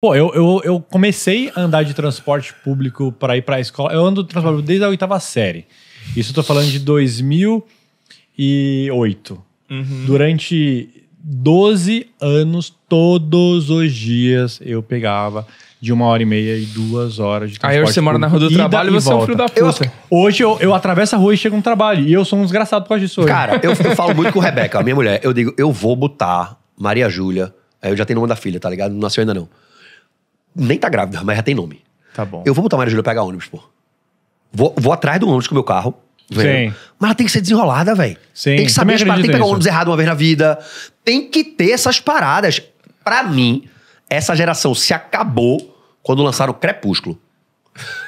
Pô, eu, eu, eu comecei a andar de transporte público para ir para a escola. Eu ando de transporte público desde a oitava série. Isso eu tô falando de 2008. Uhum. Durante 12 anos, todos os dias eu pegava de uma hora e meia e duas horas de transporte. Aí você mora na rua do trabalho e você volta. é um filho da puta. Eu, hoje eu, eu atravesso a rua e chego no trabalho. E eu sou um desgraçado por causa disso hoje. Cara, eu, eu falo muito com a Rebeca, a minha mulher. Eu digo, eu vou botar Maria Júlia. Aí eu já tenho o nome da filha, tá ligado? Não nasceu ainda não nem tá grávida, mas já tem nome. Tá bom. Eu vou botar Maria Júlia pegar ônibus, pô. Vou, vou atrás do ônibus com o meu carro. Velho. Sim. Mas ela tem que ser desenrolada, velho. Sim. Tem que saber as paradas, tem que pegar ônibus errado uma vez na vida. Tem que ter essas paradas. Pra mim, essa geração se acabou quando lançaram Crepúsculo.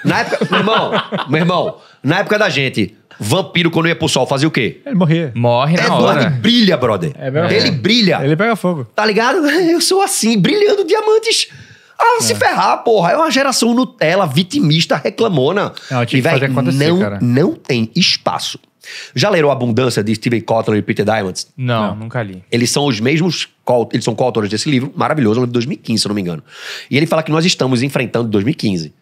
Na época. meu irmão, meu irmão, na época da gente, vampiro, quando ia pro sol, fazia o quê? Ele morria. Morre na é, hora. Ele brilha, brother. É, ele é. brilha. Ele pega fogo. Tá ligado? Eu sou assim, brilhando diamantes. Ah, é. se ferrar, porra. É uma geração Nutella, vitimista, reclamona. É, não, e, véio, não, cara. não tem espaço. Já leram Abundância de Steven Kotler e Peter Diamond? Não, não, nunca li. Eles são os mesmos, eles são coautores desse livro, maravilhoso, é um livro de 2015, se não me engano. E ele fala que nós estamos enfrentando 2015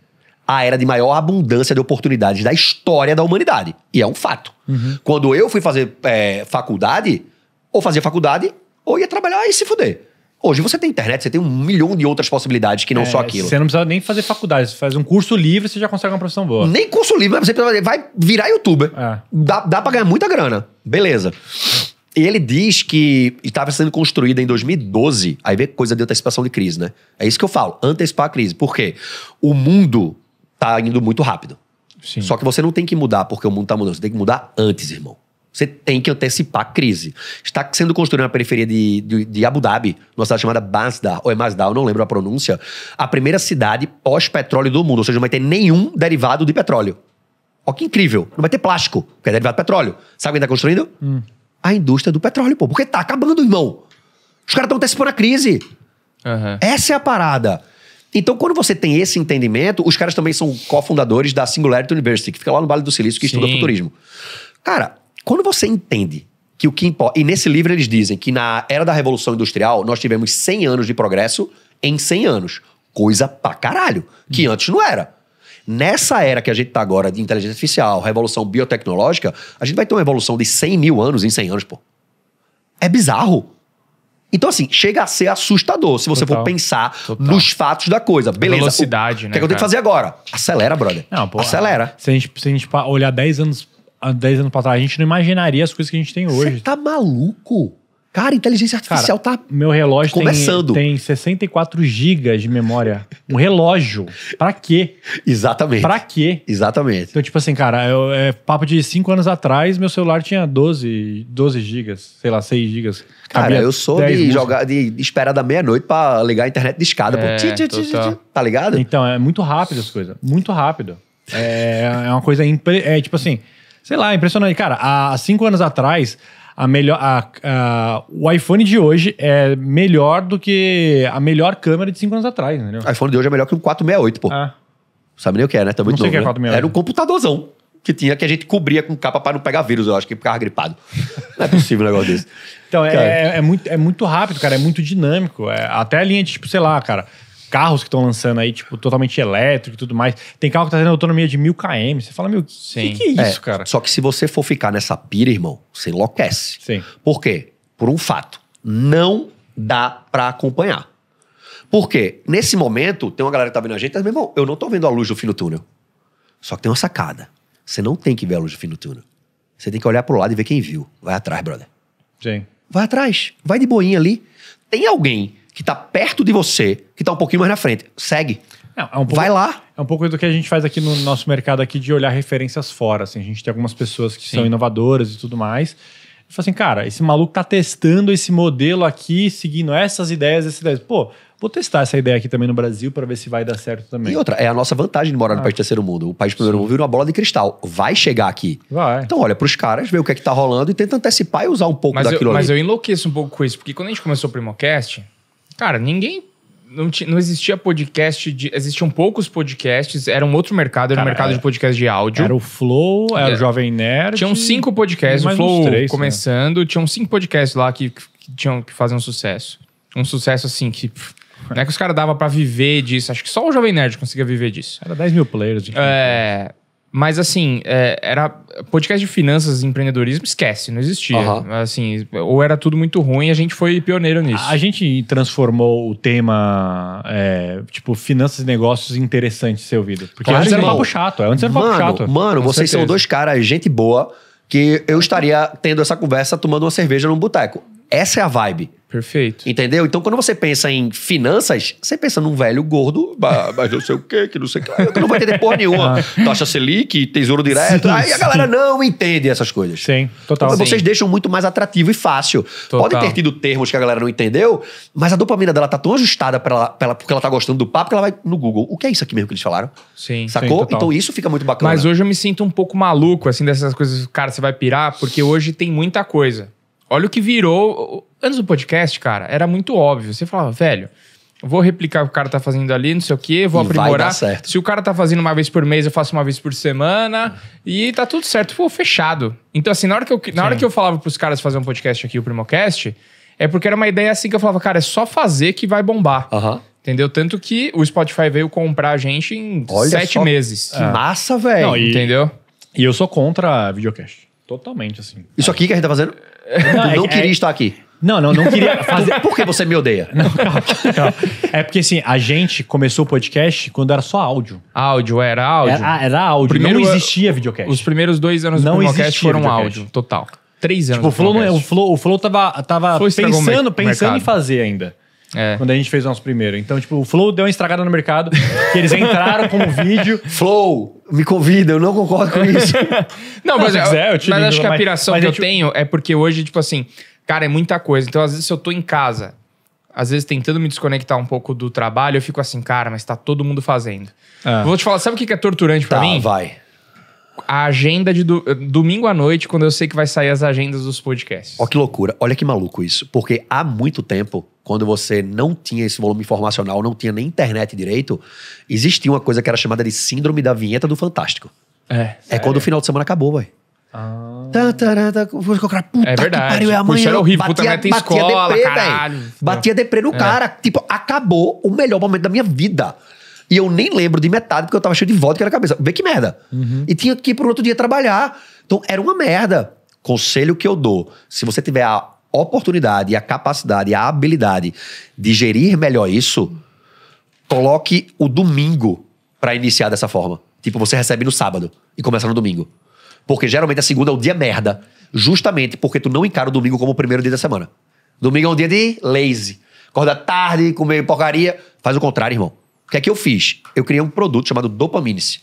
a era de maior abundância de oportunidades da história da humanidade. E é um fato. Uhum. Quando eu fui fazer é, faculdade, ou fazia faculdade, ou ia trabalhar e se fuder. Hoje você tem internet, você tem um milhão de outras possibilidades que não é, só aquilo. Você não precisa nem fazer faculdade, você faz um curso livre, você já consegue uma profissão boa. Nem curso livre, mas você vai virar youtuber. É. Dá, dá pra ganhar muita grana. Beleza. E ele diz que estava sendo construída em 2012, aí vem coisa de antecipação de crise, né? É isso que eu falo, antecipar a crise. Por quê? O mundo tá indo muito rápido. Sim. Só que você não tem que mudar porque o mundo tá mudando, você tem que mudar antes, irmão. Você tem que antecipar a crise. Está sendo construída na periferia de, de, de Abu Dhabi, numa cidade chamada Masdar, ou é Masdar, eu não lembro a pronúncia, a primeira cidade pós-petróleo do mundo, ou seja, não vai ter nenhum derivado de petróleo. Ó que incrível, não vai ter plástico, porque é derivado de petróleo. Sabe quem está construindo? Hum. A indústria do petróleo, pô, porque está acabando, irmão. Os caras estão antecipando a crise. Uhum. Essa é a parada. Então, quando você tem esse entendimento, os caras também são cofundadores da Singularity University, que fica lá no Vale do Silício, que Sim. estuda futurismo. Cara, quando você entende que o que importa. E nesse livro eles dizem que na era da Revolução Industrial nós tivemos 100 anos de progresso em 100 anos. Coisa pra caralho, que hum. antes não era. Nessa era que a gente tá agora de inteligência artificial, revolução biotecnológica, a gente vai ter uma evolução de 100 mil anos em 100 anos, pô. É bizarro. Então, assim, chega a ser assustador se você Total. for pensar Total. nos fatos da coisa. Beleza. Velocidade, o, né? O que, é que eu tenho que fazer agora? Acelera, brother. Não, pô, Acelera. Se a gente, se a gente olhar 10 anos há 10 anos pra trás, a gente não imaginaria as coisas que a gente tem hoje. Você tá maluco? Cara, inteligência artificial Cara, tá. Meu relógio começando. Tem, tem 64 gigas de memória. Um relógio. Pra quê? Exatamente. Pra quê? Exatamente. Então, tipo assim, cara, eu, é, papo de 5 anos atrás, meu celular tinha 12, 12 gigas, sei lá, 6 gigas. Cara, eu sou de jogar, de esperar da meia-noite pra ligar a internet de escada. É, tá ligado? Então, é muito rápido as coisas. Muito rápido. É, é uma coisa. Impre... É tipo assim. Sei lá, impressionante. Cara, há cinco anos atrás, a melhor, a, a, o iPhone de hoje é melhor do que a melhor câmera de cinco anos atrás, entendeu? O iPhone de hoje é melhor que o 468, pô. Ah. É. Não sabe nem o que é, né? Tá muito não sei novo, que é 468. Né? Era um computadorzão que tinha que a gente cobria com capa para não pegar vírus, eu acho que ficava gripado. Não é possível um negócio desse. Então, é, é, é, muito, é muito rápido, cara, é muito dinâmico. É, até a linha de, tipo, sei lá, cara, carros que estão lançando aí, tipo, totalmente elétrico e tudo mais. Tem carro que tá tendo autonomia de mil km. Você fala, meu, o que, que, é isso, é, cara? Só que se você for ficar nessa pira, irmão, você enlouquece. Sim. Por quê? Por um fato. Não dá para acompanhar. Por quê? Nesse momento, tem uma galera que tá vendo a gente, mas, meu irmão, eu não tô vendo a luz do fim do túnel. Só que tem uma sacada. Você não tem que ver a luz do fim do túnel. Você tem que olhar pro lado e ver quem viu. Vai atrás, brother. Sim. Vai atrás. Vai de boinha ali. Tem alguém que está perto de você, que está um pouquinho mais na frente. Segue. É, é um pouco, Vai lá. É um pouco do que a gente faz aqui no nosso mercado aqui de olhar referências fora. Assim. A gente tem algumas pessoas que Sim. são inovadoras e tudo mais. E fala assim, cara, esse maluco tá testando esse modelo aqui, seguindo essas ideias, essas ideias. Pô, vou testar essa ideia aqui também no Brasil para ver se vai dar certo também. E outra, é a nossa vantagem de morar no ah. país de terceiro mundo. O país de primeiro sim. mundo vira uma bola de cristal. Vai chegar aqui. Vai. Então olha para os caras, vê o que é que tá rolando e tenta antecipar e usar um pouco mas daquilo eu, ali. Mas eu enlouqueço um pouco com isso, porque quando a gente começou o Primocast, Cara, ninguém. Não, não existia podcast. De, existiam poucos podcasts. Era um outro mercado, era o um mercado era, de é, podcast de áudio. Era o Flow, era, o é. Jovem Nerd. Tinham cinco podcasts, o Flow três, né? começando. Né? Tinham cinco podcasts lá que, que, que, tinham, que sucesso. Um sucesso assim que. Não é que os caras davam pra viver disso. Acho que só o Jovem Nerd conseguia viver disso. Era 10 mil players. De é, mas assim, é, era podcast de finanças e empreendedorismo, esquece, não existia. Uhum. Assim, ou era tudo muito ruim, a gente foi pioneiro nisso. A, gente transformou o tema, é, tipo, finanças e negócios interessante ser ouvido. Porque claro, antes era um papo chato, antes era um papo chato. Mano, vocês certeza. são dois caras, gente boa, que eu estaria tendo essa conversa tomando uma cerveja num boteco. Essa é a vibe. Perfeito. Entendeu? Então, quando você pensa em finanças, você pensa num velho gordo, mas não sei o quê, que não sei o quê, ah, que não vai entender porra nenhuma. Ah. Taxa Selic, tesouro direto. Sim, aí a galera não entende essas coisas. Sim, total. Então, vocês deixam muito mais atrativo e fácil. Total. Pode ter tido termos que a galera não entendeu, mas a dopamina dela tá tão ajustada pra ela, pra ela, porque ela tá gostando do papo que ela vai no Google. O que é isso aqui mesmo que eles falaram? Sim. Sacou? então isso fica muito bacana. Mas hoje eu me sinto um pouco maluco, assim, dessas coisas. Cara, você vai pirar, porque hoje tem muita coisa. Olha o que virou. Antes do podcast, cara, era muito óbvio. Você falava, velho, vou replicar o que o cara tá fazendo ali, não sei o quê, vou e aprimorar. Se o cara tá fazendo uma vez por mês, eu faço uma vez por semana e tá tudo certo, pô, fechado. Então, assim, na hora que eu, na hora que eu falava pros caras fazer um podcast aqui, o Primocast, é porque era uma ideia assim que eu falava, cara, é só fazer que vai bombar. Aham. Uhum. Entendeu? Tanto que o Spotify veio comprar a gente em Olha sete só, meses. Que é. massa, velho. Entendeu? E eu sou contra videocast. Totalmente, assim. Isso aqui que a gente tá fazendo? Não, não é, é queria é, estar aqui. Não, não, não queria fazer. Por que você me odeia? Não, calma, calma. É porque assim, a gente começou o podcast quando era só áudio. Áudio, era áudio. Era, ah, era áudio. Primeiro, não existia videocast. Os primeiros dois anos não do podcast foram videocast. áudio, total. Três tipo, anos. Tipo, o Flow, é- o Flow, o Flow tava, tava pensando, pensando em fazer ainda. É. Quando a gente fez o nosso primeiro. Então, tipo, o Flow deu uma estragada no mercado, que eles entraram com o vídeo. Flow, me convida, eu não concordo com isso. não, mas, não, eu, quiser, é, eu mas acho que a piração que é eu tipo- tenho é porque hoje, tipo assim, cara, é muita coisa. Então, às vezes, se eu tô em casa, às vezes tentando me desconectar um pouco do trabalho, eu fico assim, cara, mas tá todo mundo fazendo. É. Vou te falar, sabe o que é torturante para tá, mim? vai. A agenda de do, domingo à noite, quando eu sei que vai sair as agendas dos podcasts. Ó, que loucura. Olha que maluco isso. Porque há muito tempo quando você não tinha esse volume informacional, não tinha nem internet direito, existia uma coisa que era chamada de síndrome da vinheta do Fantástico. É. É quando o final de semana acabou, vai. Ah. puta é verdade. Que pariu, é amanhã. Por isso era horrível. Batia, puta, tem escola, deprê, caralho. Batia deprê no é. cara. Tipo, acabou o melhor momento da minha vida. E eu nem lembro de metade, porque eu tava cheio de vodka na cabeça. Vê que merda. Uhum. E tinha que ir pro outro dia trabalhar. Então, era uma merda. Conselho que eu dou. Se você tiver a oportunidade, a capacidade, a habilidade de gerir melhor isso, coloque o domingo para iniciar dessa forma. Tipo, você recebe no sábado e começa no domingo. Porque geralmente a segunda é o dia merda, justamente porque tu não encara o domingo como o primeiro dia da semana. Domingo é um dia de lazy. Acorda tarde, comer porcaria. Faz o contrário, irmão. O que é que eu fiz? Eu criei um produto chamado Dopaminice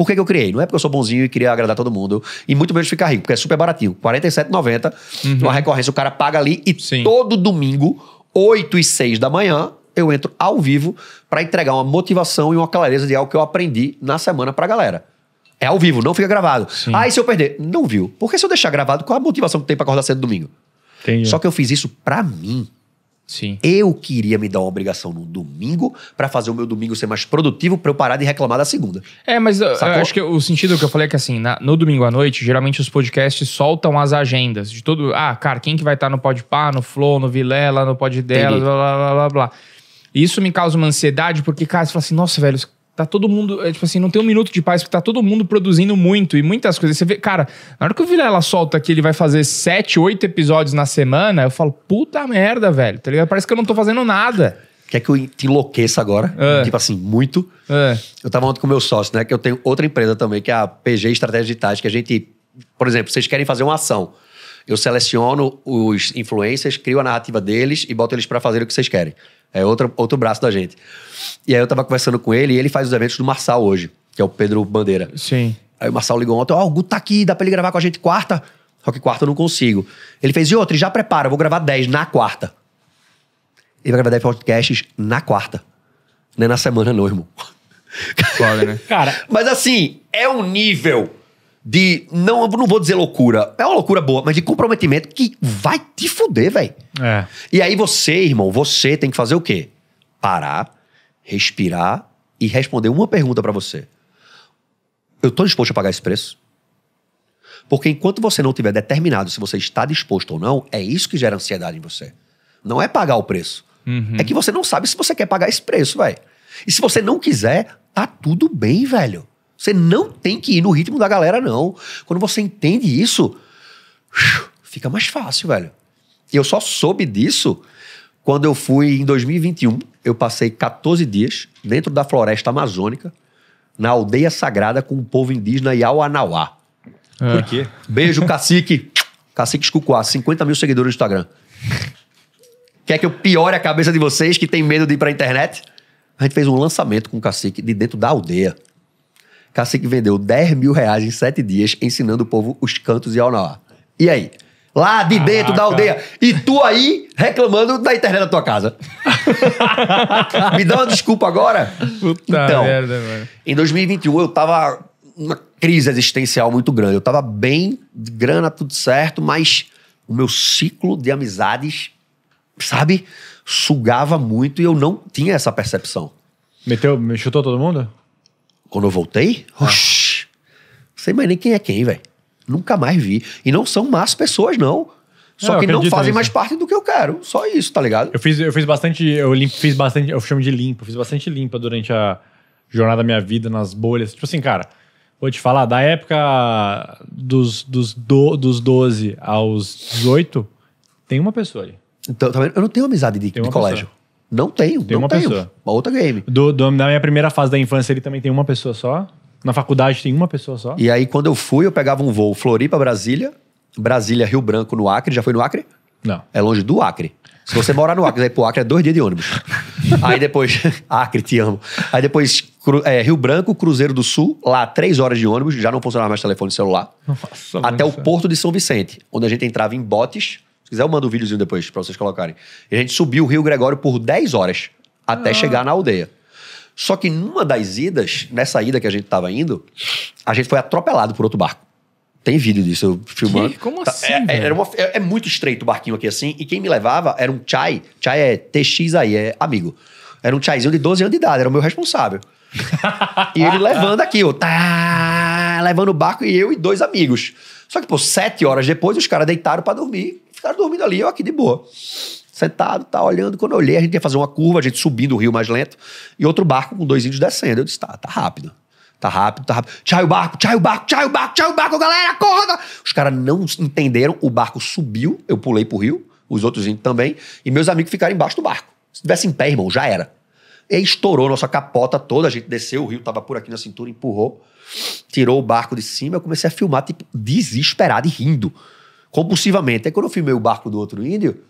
por que, que eu criei? Não é porque eu sou bonzinho e queria agradar todo mundo. E muito menos ficar rico, porque é super baratinho. R$ 47,90. Uhum. Uma recorrência, o cara paga ali e Sim. todo domingo, 8 e 6 da manhã, eu entro ao vivo para entregar uma motivação e uma clareza de algo que eu aprendi na semana pra galera. É ao vivo, não fica gravado. Sim. Ah, e se eu perder? Não viu. Porque se eu deixar gravado, qual a motivação que tem pra acordar cedo domingo? Entendi. Só que eu fiz isso pra mim. Sim. Eu queria me dar uma obrigação no domingo para fazer o meu domingo ser mais produtivo preparado e reclamar da segunda. É, mas eu ah, acho que o sentido que eu falei é que assim, na, no domingo à noite, geralmente os podcasts soltam as agendas de todo. Ah, cara, quem que vai estar tá no Podpah, no Flow, no Vilela, no Pod dela, blá, blá, blá, blá, blá. isso me causa uma ansiedade, porque, cara, você fala assim, nossa, velho, tá todo mundo, é, tipo assim, não tem um minuto de paz, porque tá todo mundo produzindo muito e muitas coisas. Você vê, cara, na hora que o Vilela solta que ele vai fazer sete, oito episódios na semana, eu falo, puta merda, velho, tá ligado? Parece que eu não tô fazendo nada. Quer que eu te enlouqueça agora? É. Tipo assim, muito. É. Eu tava ontem com meu sócio, né? Que eu tenho outra empresa também, que é a PG Estratégia de que A gente, por exemplo, vocês querem fazer uma ação. Eu seleciono os influencers, crio a narrativa deles e boto eles para fazer o que vocês querem. É outro, outro braço da gente. E aí eu tava conversando com ele e ele faz os eventos do Marçal hoje, que é o Pedro Bandeira. Sim. Aí o Marçal ligou ontem, ó, oh, o Guto tá aqui, dá pra ele gravar com a gente quarta? Só que quarta eu não consigo. Ele fez, e outro, já prepara, eu vou gravar 10 na quarta. Ele vai gravar 10 podcasts na quarta. Não é na semana não, irmão. Claro, né? Cara... Mas assim, é um nível de não, não vou dizer loucura, é uma loucura boa, mas de comprometimento que vai te fuder, velho. É. E aí você, irmão, você tem que fazer o quê? Parar, respirar e responder uma pergunta para você. Eu tô disposto a pagar esse preço? Porque enquanto você não tiver determinado se você está disposto ou não, é isso que gera ansiedade em você. Não é pagar o preço. Uhum. É que você não sabe se você quer pagar esse preço, velho. E se você não quiser, tá tudo bem, velho. Você não tem que ir no ritmo da galera, não. Quando você entende isso, fica mais fácil, velho. E eu só soube disso quando eu fui em 2021. Eu passei 14 dias dentro da floresta amazônica, na aldeia sagrada com o povo indígena Yauanauá. É. Por quê? Beijo, cacique. cacique Escucuá, 50 mil seguidores no Instagram. Quer que eu piore a cabeça de vocês que tem medo de ir pra internet? A gente fez um lançamento com o cacique de dentro da aldeia. Cacique vendeu 10 mil reais em 7 dias ensinando o povo os cantos e de Aunauá. E aí? Lá de Caraca. dentro da aldeia. E tu aí reclamando da internet da tua casa. Me dá uma desculpa agora. Puta então, merda, mano. Em 2021 eu tava numa crise existencial muito grande. Eu tava bem, de grana, tudo certo, mas o meu ciclo de amizades, sabe, sugava muito e eu não tinha essa percepção. Meteu, me chutou todo mundo? Quando eu voltei, ah. oxi, não sei mais nem quem é quem, velho. Nunca mais vi. E não são más pessoas, não. Só é, que não fazem nisso. mais parte do que eu quero. Só isso, tá ligado? Eu fiz, eu fiz bastante. Eu limpo, fiz bastante. Eu chamo de limpa. Fiz bastante limpa durante a jornada da minha vida, nas bolhas. Tipo assim, cara, vou te falar, da época dos, dos, do, dos 12 aos 18, tem uma pessoa ali. Então, tá eu não tenho amizade de, de colégio. Pessoa. Não tenho, tem não uma tenho. Pessoa. Uma outra game. Do, do, minha primeira fase da infância, ele também tem uma pessoa só. Na faculdade tem uma pessoa só. E aí, quando eu fui, eu pegava um voo Floripa, Brasília, Brasília, Rio Branco, no Acre. Já foi no Acre? Não. É longe do Acre. Se você morar no Acre, aí pro Acre é dois dias de ônibus. Aí depois, Acre, te amo. Aí depois, cru, é, Rio Branco, Cruzeiro do Sul, lá três horas de ônibus, já não funcionava mais telefone celular. faço, até o Porto de São Vicente, onde a gente entrava em botes se quiser, eu mando o um videozinho depois para vocês colocarem. E a gente subiu o Rio Gregório por 10 horas até ah. chegar na aldeia. Só que numa das idas, nessa ida que a gente estava indo, a gente foi atropelado por outro barco. Tem vídeo disso, eu filmando. Que? Como tá, assim? É, é uma, é, é, muito estreito o barquinho aqui assim, e quem me levava era um chai. Chai é TX aí, é amigo. Era um chaizinho de 12 anos de idade, era o meu responsável. e ele levando aqui, ó, tá, levando o barco, e eu e dois amigos. Só que, pô, sete horas depois, os caras deitaram para dormir os caras dormindo ali, eu aqui de boa. Sentado, tá olhando. Quando eu olhei, a gente ia fazer uma curva, a gente subindo o rio mais lento, e outro barco com dois índios descendo. Eu disse: tá, tá rápido. Tá rápido, tá rápido. Tchau o barco, tchau o barco, tchau o barco, tchau o barco, galera, acorda! Os caras não entenderam, o barco subiu, eu pulei pro rio, os outros índios também, e meus amigos ficaram embaixo do barco. Se tivesse em pé, irmão, já era. E estourou nossa capota toda, a gente desceu, o rio tava por aqui na cintura, empurrou, tirou o barco de cima, eu comecei a filmar, tipo, desesperado e rindo compulsivamente. Aí quando eu filmei o barco do outro índio,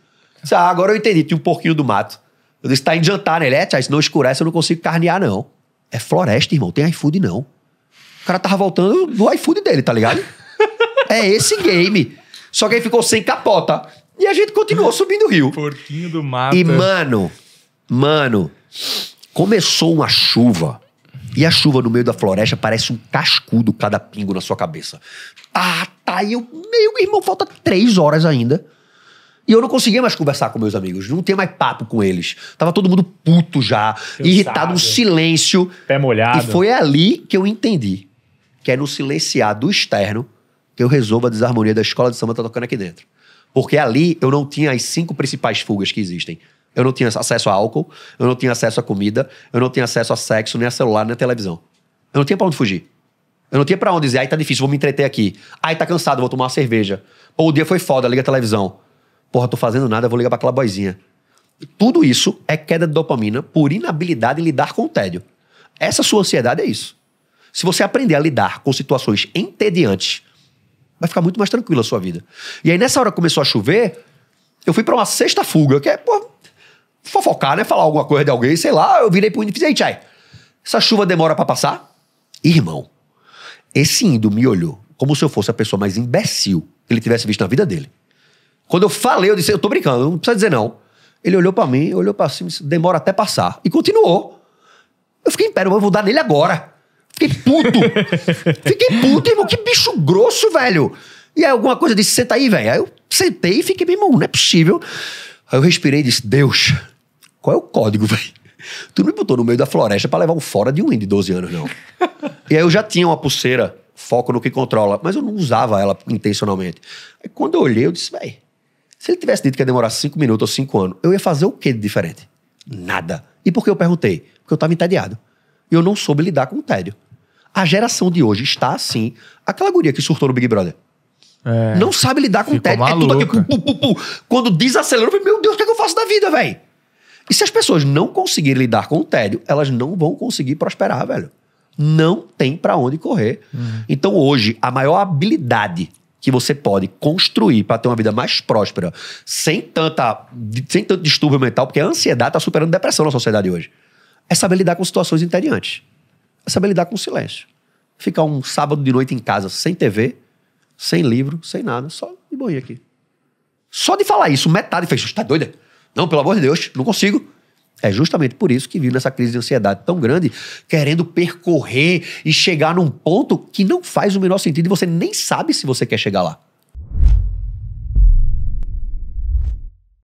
disse, ah, agora eu entendi, tinha um porquinho do mato. Eu disse, tá indo jantar, né? Ele, é, tia, se não escurece eu não consigo carnear, não. É floresta, irmão, tem iFood, não. O cara tava voltando do iFood dele, tá ligado? é esse game. Só que aí ficou sem capota. E a gente continuou subindo o rio. Porquinho do mato. E, mano, mano, começou uma chuva. E a chuva no meio da floresta parece um cascudo cada pingo na sua cabeça. Tá, e tá eu, meu irmão, falta três horas ainda. E eu não conseguia mais conversar com meus amigos, não tinha mais papo com eles. Tava todo mundo puto já, Pensado. irritado, um silêncio. Pé molhado. E foi ali que eu entendi que é no silenciar do externo que eu resolvo a desarmonia da escola de samba tá tocando aqui dentro. Porque ali eu não tinha as cinco principais fugas que existem. Eu não tinha acesso a álcool, eu não tinha acesso a comida, eu não tinha acesso a sexo, nem a celular, nem a televisão. Eu não tinha pra onde fugir. Eu não tinha pra onde dizer, aí tá difícil, vou me entreter aqui. Aí tá cansado, vou tomar uma cerveja. Ou o dia foi foda, liga a televisão. Porra, tô fazendo nada, vou ligar pra aquela boizinha. Tudo isso é queda de dopamina por inabilidade em lidar com o tédio. Essa sua ansiedade é isso. Se você aprender a lidar com situações entediantes, vai ficar muito mais tranquila a sua vida. E aí, nessa hora que começou a chover, eu fui para uma sexta fuga, que é, pô, fofocar, né? Falar alguma coisa de alguém, sei lá. Eu virei pro índice e fiz, aí, tchai, essa chuva demora para passar? Irmão, esse indo me olhou como se eu fosse a pessoa mais imbecil que ele tivesse visto na vida dele. Quando eu falei, eu disse, eu tô brincando, não precisa dizer não. Ele olhou para mim, olhou para cima, disse, demora até passar. E continuou. Eu fiquei, pé, eu vou dar nele agora. Fiquei puto. fiquei puto, irmão, que bicho grosso, velho. E aí alguma coisa disse, senta aí, velho. Aí eu sentei e fiquei, meu irmão, não é possível. Aí eu respirei e disse, Deus, qual é o código, velho? Tu não me botou no meio da floresta para levar um fora de um de 12 anos, não. E aí eu já tinha uma pulseira, foco no que controla, mas eu não usava ela intencionalmente. Aí quando eu olhei, eu disse, velho, se ele tivesse dito que ia demorar cinco minutos ou cinco anos, eu ia fazer o que de diferente? Nada. E por que eu perguntei? Porque eu estava entediado. E eu não soube lidar com o tédio. A geração de hoje está assim. Aquela guria que surtou no Big Brother. É. Não sabe lidar com o tédio. Maluca. É tudo aqui. Pu, pu, pu. Quando desacelera, eu falei, meu Deus, o que, é que eu faço da vida, velho? E se as pessoas não conseguirem lidar com o tédio, elas não vão conseguir prosperar, velho não tem para onde correr. Uhum. Então hoje, a maior habilidade que você pode construir para ter uma vida mais próspera, sem, tanta, sem tanto distúrbio mental, porque a ansiedade está superando a depressão na sociedade hoje, é saber lidar com situações interiantes, É saber lidar com o silêncio. Ficar um sábado de noite em casa sem TV, sem livro, sem nada, só de boinha aqui. Só de falar isso, metade fez, tá doida? Não, pelo amor de Deus, não consigo. É justamente por isso que vive nessa crise de ansiedade tão grande, querendo percorrer e chegar num ponto que não faz o menor sentido e você nem sabe se você quer chegar lá.